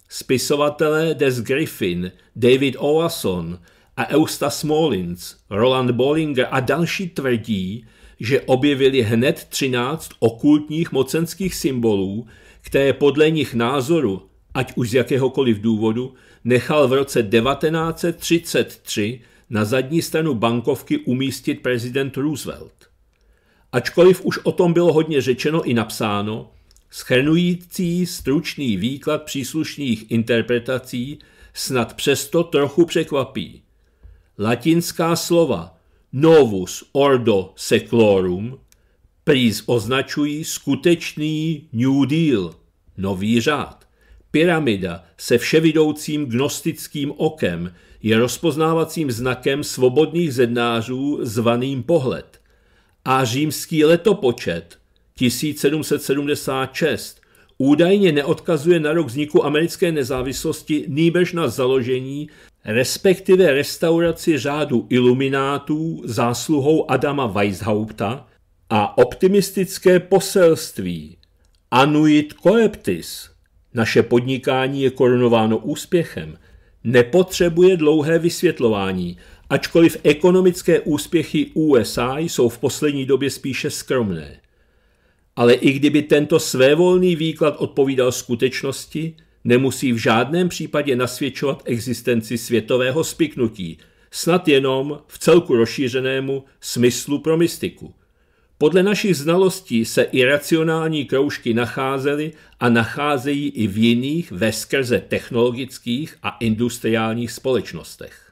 Spisovatelé Des Griffin, David Owason a Eustace Smolins, Roland Bollinger a další tvrdí, že objevili hned 13 okultních mocenských symbolů, které podle nich názoru, ať už z jakéhokoliv důvodu, nechal v roce 1933 na zadní stranu bankovky umístit prezident Roosevelt. Ačkoliv už o tom bylo hodně řečeno i napsáno, schrnující stručný výklad příslušných interpretací snad přesto trochu překvapí. Latinská slova – novus ordo seclorum prýz označují skutečný New Deal, nový řád. Pyramida se vševidoucím gnostickým okem je rozpoznávacím znakem svobodných zednářů zvaným pohled. A římský letopočet 1776 údajně neodkazuje na rok vzniku americké nezávislosti nýbež na založení respektive restauraci řádu iluminátů zásluhou Adama Weishaupta a optimistické poselství Anuit Coeptis, naše podnikání je korunováno úspěchem, nepotřebuje dlouhé vysvětlování, ačkoliv ekonomické úspěchy USA jsou v poslední době spíše skromné. Ale i kdyby tento svévolný výklad odpovídal skutečnosti, nemusí v žádném případě nasvědčovat existenci světového spiknutí, snad jenom v celku rozšířenému smyslu pro mystiku. Podle našich znalostí se iracionální kroužky nacházely a nacházejí i v jiných veskrze technologických a industriálních společnostech.